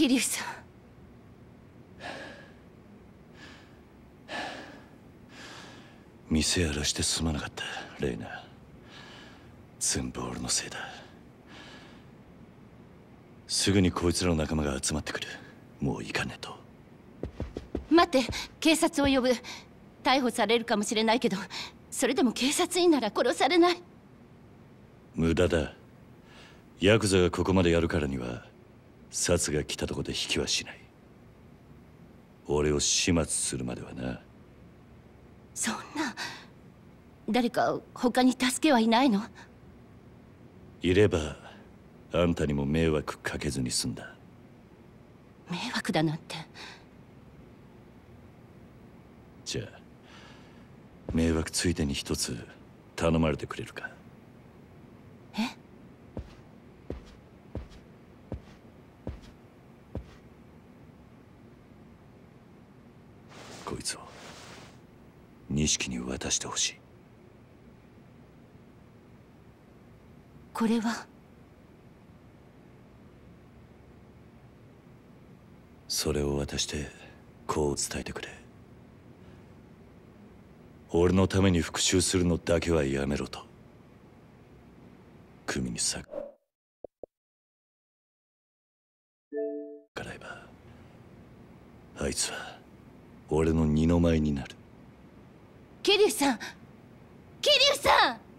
桐生さん店荒らしてすまなかったレイナ全部俺のせいだすぐにこいつらの仲間が集まってくるもう行かねえと待って警察を呼ぶ逮捕されるかもしれないけどそれでも警察員なら殺されない無駄だヤクザがここまでやるからには殺が来たとこで引きはしない俺を始末するまではなそんな誰か他に助けはいないのいればあんたにも迷惑かけずに済んだ迷惑だなんてじゃあ迷惑ついでに一つ頼まれてくれるかこいつを錦に渡してほしいこれはそれを渡してこう伝えてくれ俺のために復讐するのだけはやめろと組にさからえばあいつは俺の二の舞になる桐生さん桐生さん